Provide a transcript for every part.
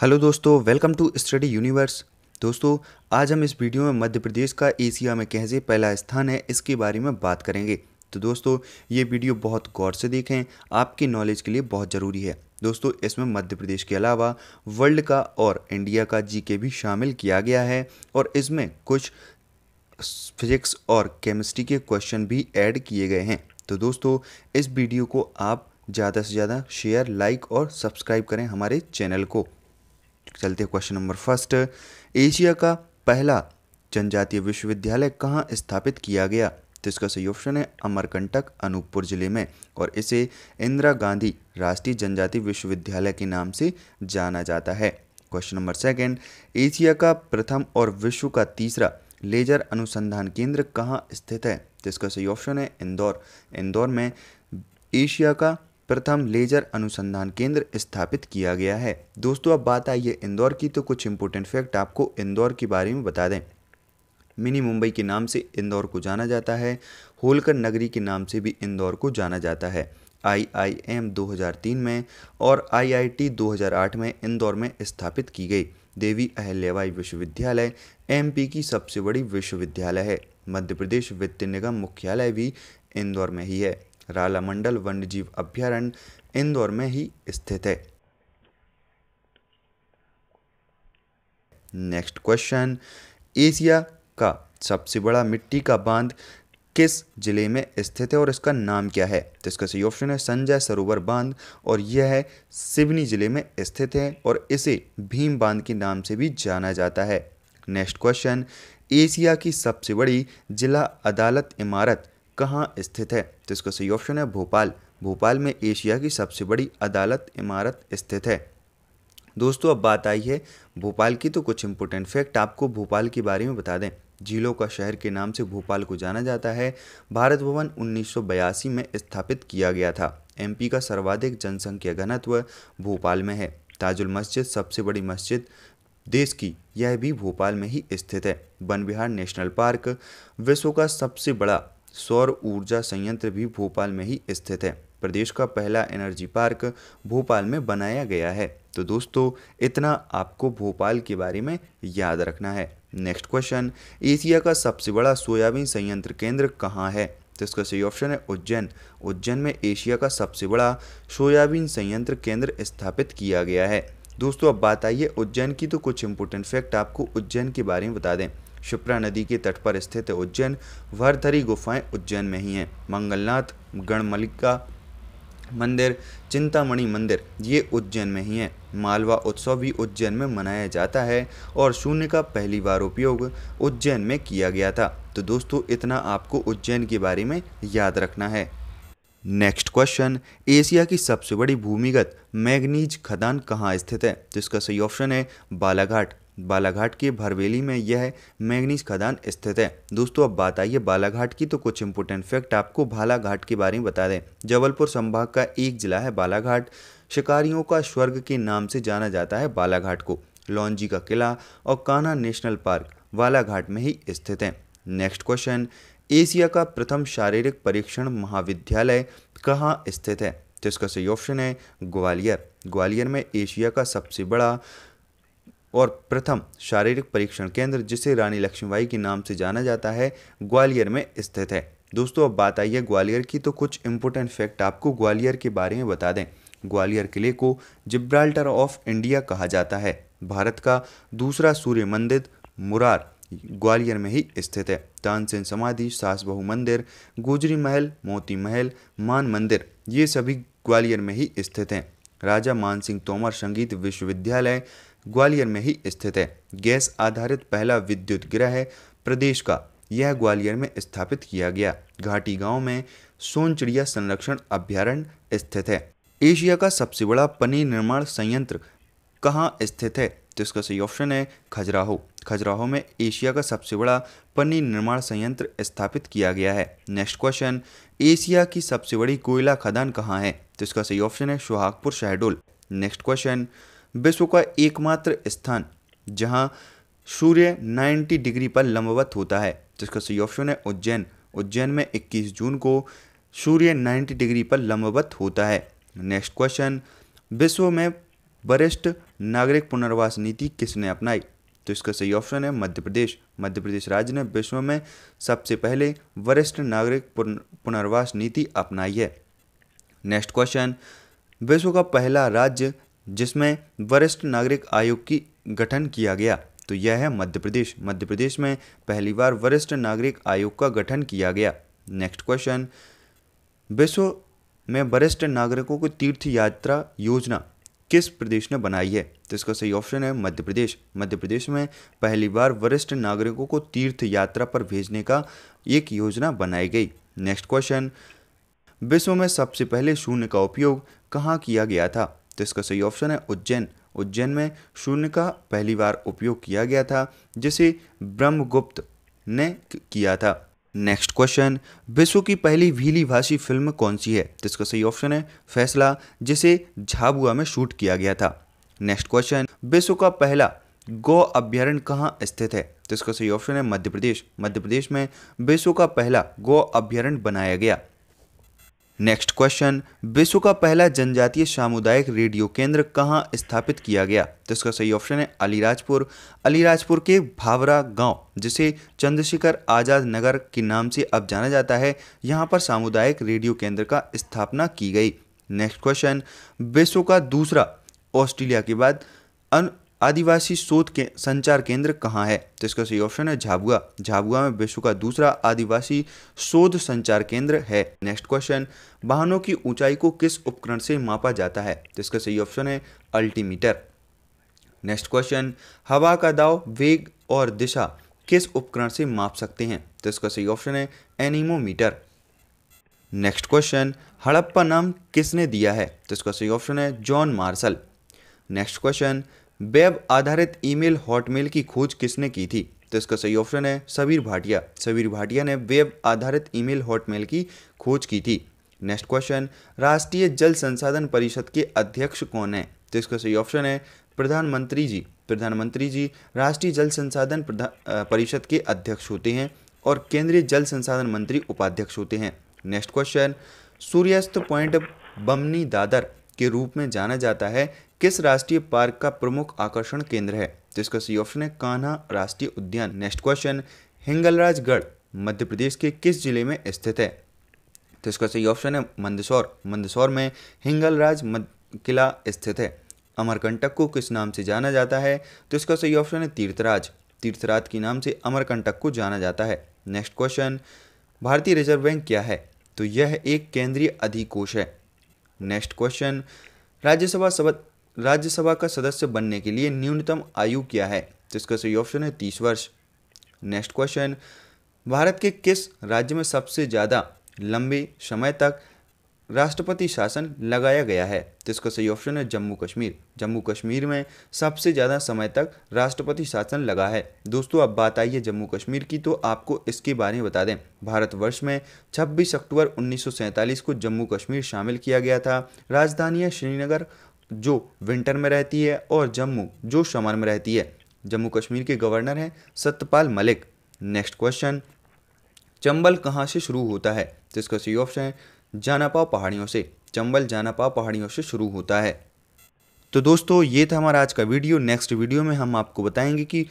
hello दोस्तों welcome to study universe दोस्तों आज हम इस वीडियो में मध्य प्रदेश का एशिया में कैसे पहला स्थान है इसके बारे में बात करेंगे तो दोस्तों ये वीडियो बहुत गौर से देखें आपकी नॉलेज के लिए बहुत ज़रूरी है दोस्तों इसमें मध्य प्रदेश के अलावा वर्ल्ड का और इंडिया का जीके भी शामिल किया गया है और इसमें कुछ फिजिक्स और केमिस्ट्री के क्वेश्चन भी ऐड किए गए हैं तो दोस्तों इस वीडियो को आप ज़्यादा से ज़्यादा शेयर लाइक और सब्सक्राइब करें हमारे चैनल को चलते क्वेश्चन नंबर फर्स्ट एशिया का पहला जनजातीय विश्वविद्यालय कहाँ स्थापित किया गया तो इसका सही ऑप्शन है अमरकंटक अनूपपुर जिले में और इसे इंदिरा गांधी राष्ट्रीय जनजाति विश्वविद्यालय के नाम से जाना जाता है क्वेश्चन नंबर सेकंड एशिया का प्रथम और विश्व का तीसरा लेजर अनुसंधान केंद्र कहाँ स्थित है तो इसका सही ऑप्शन है इंदौर इंदौर में एशिया का प्रथम लेजर अनुसंधान केंद्र स्थापित किया गया है दोस्तों अब बात आई है इंदौर की तो कुछ इंपोर्टेंट फैक्ट आपको इंदौर के बारे में बता दें मिनी मुंबई के नाम से इंदौर को जाना जाता है होलकर नगरी के नाम से भी इंदौर को जाना जाता है आईआईएम 2003 में और आईआईटी 2008 में इंदौर में स्थापित की गई देवी अहल्याबाई विश्वविद्यालय एमपी की सबसे बड़ी विश्वविद्यालय है मध्य प्रदेश वित्त निगम मुख्यालय भी इंदौर में ही है रालामंडल जीव अभ्यारण्य इंदौर में ही स्थित है नेक्स्ट क्वेश्चन एशिया का सबसे बड़ा मिट्टी का बांध किस जिले में स्थित है और इसका नाम क्या है तो इसका सही ऑप्शन है संजय सरोवर बांध और यह है सिवनी जिले में स्थित है और इसे भीम बांध के नाम से भी जाना जाता है नेक्स्ट क्वेश्चन एशिया की सबसे बड़ी जिला अदालत इमारत कहाँ स्थित है तो इसका सही ऑप्शन है भोपाल भोपाल में एशिया की सबसे बड़ी अदालत इमारत स्थित है दोस्तों अब बात आई है भोपाल की तो कुछ इम्पोर्टेंट फैक्ट आपको भोपाल के बारे में बता दें झीलों का शहर के नाम से भोपाल को जाना जाता है भारत भवन 1982 में स्थापित किया गया था एमपी का सर्वाधिक जनसंख्या घनत्व भोपाल में है ताजुल मस्जिद सबसे बड़ी मस्जिद देश की यह भी भोपाल में ही स्थित है वन विहार नेशनल पार्क विश्व का सबसे बड़ा सौर ऊर्जा संयंत्र भी भोपाल में ही स्थित है प्रदेश का पहला एनर्जी पार्क भोपाल में बनाया गया है तो दोस्तों इतना आपको भोपाल के बारे में याद रखना है नेक्स्ट क्वेश्चन एशिया का सबसे बड़ा सोयाबीन संयंत्र केंद्र कहाँ है तो इसका सही ऑप्शन है उज्जैन उज्जैन में एशिया का सबसे बड़ा सोयाबीन संयंत्र केंद्र स्थापित किया गया है दोस्तों अब बात आइए उज्जैन की तो कुछ इंपोर्टेंट फैक्ट आपको उज्जैन के बारे में बता दें शिप्रा नदी के तट पर स्थित उज्जैन वरधरी गुफाएं उज्जैन में ही हैं मंगलनाथ गणमलिका मंदिर चिंतामणि मंदिर ये उज्जैन में ही है मालवा उत्सव भी उज्जैन में मनाया जाता है और शून्य का पहली बार उपयोग उज्जैन में किया गया था तो दोस्तों इतना आपको उज्जैन के बारे में याद रखना है नेक्स्ट क्वेश्चन एशिया की सबसे बड़ी भूमिगत मैग्नीज खदान कहाँ स्थित है जिसका सही ऑप्शन है बालाघाट बालाघाट के भरवेली में यह मैग्नीज खदान स्थित है दोस्तों अब बात आइए बालाघाट की तो कुछ इंपोर्टेंट फैक्ट आपको बालाघाट के बारे में बता दें जबलपुर संभाग का एक जिला है बालाघाट शिकारियों का स्वर्ग के नाम से जाना जाता है बालाघाट को लॉन्जी का किला और कान्हा नेशनल पार्क बालाघाट में ही स्थित है नेक्स्ट क्वेश्चन एशिया का प्रथम शारीरिक परीक्षण महाविद्यालय कहाँ स्थित है तो इसका सही ऑप्शन है ग्वालियर ग्वालियर में एशिया का सबसे बड़ा और प्रथम शारीरिक परीक्षण केंद्र जिसे रानी लक्ष्मीबाई के नाम से जाना जाता है ग्वालियर में स्थित है दोस्तों अब बात आई है ग्वालियर की तो कुछ इम्पोर्टेंट फैक्ट आपको ग्वालियर के बारे में बता दें ग्वालियर किले को जिब्राल्टर ऑफ इंडिया कहा जाता है भारत का दूसरा सूर्य मंदिर मुरार ग्वालियर में ही स्थित है तानसेन समाधि सास बहु मंदिर गोजरी महल मोती महल मान मंदिर ये सभी ग्वालियर में ही स्थित हैं राजा मानसिंह तोमर संगीत विश्वविद्यालय ग्वालियर में ही स्थित है गैस आधारित पहला विद्युत गृह है प्रदेश का यह ग्वालियर में स्थापित किया गया घाटी गांव में सोन चिड़िया संरक्षण अभ्यारण्य स्थित है एशिया का सबसे बड़ा पनीर निर्माण संयंत्र कहाँ स्थित है तो इसका सही ऑप्शन है खजुराहो खजुराहो में एशिया का सबसे बड़ा पनीर निर्माण संयंत्र स्थापित किया गया है नेक्स्ट क्वेश्चन एशिया की सबसे बड़ी कोयला खदान कहाँ है तो इसका सही ऑप्शन है सुहागपुर शहडोल नेक्स्ट क्वेश्चन विश्व का एकमात्र स्थान जहां सूर्य 90 डिग्री पर लंबवत होता है जिसका सही ऑप्शन है उज्जैन उज्जैन में 21 जून को सूर्य 90 डिग्री पर लंबवत होता है नेक्स्ट क्वेश्चन विश्व में वरिष्ठ नागरिक पुनर्वास नीति किसने अपनाई तो इसका सही ऑप्शन है मध्य प्रदेश मध्य प्रदेश राज्य ने विश्व में सबसे पहले वरिष्ठ नागरिक पुनर्वास नीति अपनाई है नेक्स्ट क्वेश्चन विश्व का पहला राज्य जिसमें वरिष्ठ नागरिक आयोग की गठन किया गया तो यह है मध्य प्रदेश मध्य प्रदेश में पहली बार वरिष्ठ नागरिक आयोग का गठन किया गया नेक्स्ट क्वेश्चन विश्व में वरिष्ठ नागरिकों को तीर्थ यात्रा योजना किस प्रदेश ने बनाई है तो इसका सही ऑप्शन है मध्य प्रदेश मध्य प्रदेश में पहली बार वरिष्ठ नागरिकों को तीर्थ यात्रा पर भेजने का एक योजना बनाई गई नेक्स्ट क्वेश्चन विश्व में सबसे पहले शून्य का उपयोग कहाँ किया गया था तो इसका सही ऑप्शन है उज्जैन उज्जैन में शून्य का पहली बार उपयोग किया गया था जिसे ब्रह्मगुप्त ने किया था नेक्स्ट क्वेश्चन विश्व की पहली भीली भाषी फिल्म कौन सी है तो इसका सही ऑप्शन है फैसला जिसे झाबुआ में शूट किया गया था नेक्स्ट क्वेश्चन विश्व का पहला गौ अभ्यारण्य कहाँ स्थित है तो इसका सही ऑप्शन है मध्य प्रदेश मध्य प्रदेश में विश्व का पहला गौ अभ्यारण्य बनाया गया नेक्स्ट क्वेश्चन विश्व का पहला जनजातीय सामुदायिक रेडियो केंद्र कहाँ स्थापित किया गया तो इसका सही ऑप्शन है अलीराजपुर अलीराजपुर के भावरा गांव जिसे चंद्रशेखर आज़ाद नगर के नाम से अब जाना जाता है यहाँ पर सामुदायिक रेडियो केंद्र का स्थापना की गई नेक्स्ट क्वेश्चन विश्व का दूसरा ऑस्ट्रेलिया के बाद अन आदिवासी शोध के संचार केंद्र कहाँ है तो इसका सही ऑप्शन है झाबुआ झाबुआ में विश्व का दूसरा आदिवासी शोध संचार केंद्र है नेक्स्ट क्वेश्चन वाहनों की ऊंचाई को किस उपकरण से मापा जाता है तो इसका सही ऑप्शन है अल्टीमीटर नेक्स्ट क्वेश्चन हवा का दाव वेग और दिशा किस उपकरण से माप सकते हैं तो इसका सही ऑप्शन है एनिमोमीटर नेक्स्ट क्वेश्चन हड़प्पा नाम किसने दिया है तो इसका सही ऑप्शन है John Marshall next question web आधारित ईमेल हॉटमेल की खोज किसने की थी तो इसका सही ऑप्शन है सबीर भाटिया सबीर भाटिया ने वेब आधारित ईमेल हॉटमेल की खोज की थी नेक्स्ट क्वेश्चन राष्ट्रीय जल संसाधन परिषद के अध्यक्ष कौन है तो इसका सही ऑप्शन है प्रधानमंत्री जी प्रधानमंत्री जी राष्ट्रीय जल संसाधन परिषद के अध्यक्ष होते हैं और केंद्रीय जल संसाधन मंत्री उपाध्यक्ष होते हैं नेक्स्ट क्वेश्चन सूर्यास्त पॉइंट बमनी दादर के रूप में जाना जाता है किस राष्ट्रीय पार्क का प्रमुख आकर्षण केंद्र है जिसका सी ऑप्शन है कान्हा राष्ट्रीय उद्यान नेक्स्ट क्वेश्चन हिंगलराजगढ़ मध्य प्रदेश के किस जिले में स्थित है तो इसका सही ऑप्शन है मंदसौर मंदसौर में हिंगलराज किला स्थित है अमरकंटक को किस नाम से जाना जाता है तो इसका सही ऑप्शन है तीर्थराज तीर्थराज के नाम से अमरकंटक को जाना जाता है नेक्स्ट क्वेश्चन भारतीय रिजर्व बैंक क्या है तो यह एक केंद्रीय अधिकोष है नेक्स्ट क्वेश्चन राज्यसभा राज्यसभा का सदस्य बनने के लिए न्यूनतम आयु क्या है तो इसका सही ऑप्शन है तीस वर्ष नेक्स्ट क्वेश्चन भारत के किस राज्य में सबसे ज़्यादा लंबे समय तक राष्ट्रपति शासन लगाया गया है तो इसका सही ऑप्शन है जम्मू कश्मीर जम्मू कश्मीर में सबसे ज़्यादा समय तक राष्ट्रपति शासन लगा है दोस्तों अब बात आई है जम्मू कश्मीर की तो आपको इसके बारे में बता दें भारतवर्ष में 26 अक्टूबर 1947 को जम्मू कश्मीर शामिल किया गया था राजधानी श्रीनगर जो विंटर में रहती है और जम्मू जो समर में रहती है जम्मू कश्मीर के गवर्नर हैं सत्यपाल मलिक नेक्स्ट क्वेश्चन चंबल कहाँ से शुरू होता है जिसका सही ऑप्शन है जानापा पहाड़ियों से चंबल जानापाव पहाड़ियों से शुरू होता है तो दोस्तों ये था हमारा आज का वीडियो नेक्स्ट वीडियो में हम आपको बताएंगे कि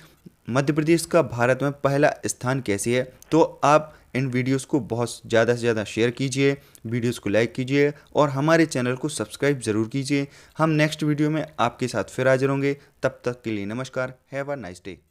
मध्य प्रदेश का भारत में पहला स्थान कैसे है तो आप इन वीडियोस को बहुत ज़्यादा से ज़्यादा शेयर कीजिए वीडियोस को लाइक कीजिए और हमारे चैनल को सब्सक्राइब ज़रूर कीजिए हम नेक्स्ट वीडियो में आपके साथ फिर हाजिर होंगे तब तक के लिए नमस्कार हैव अ नाइस डे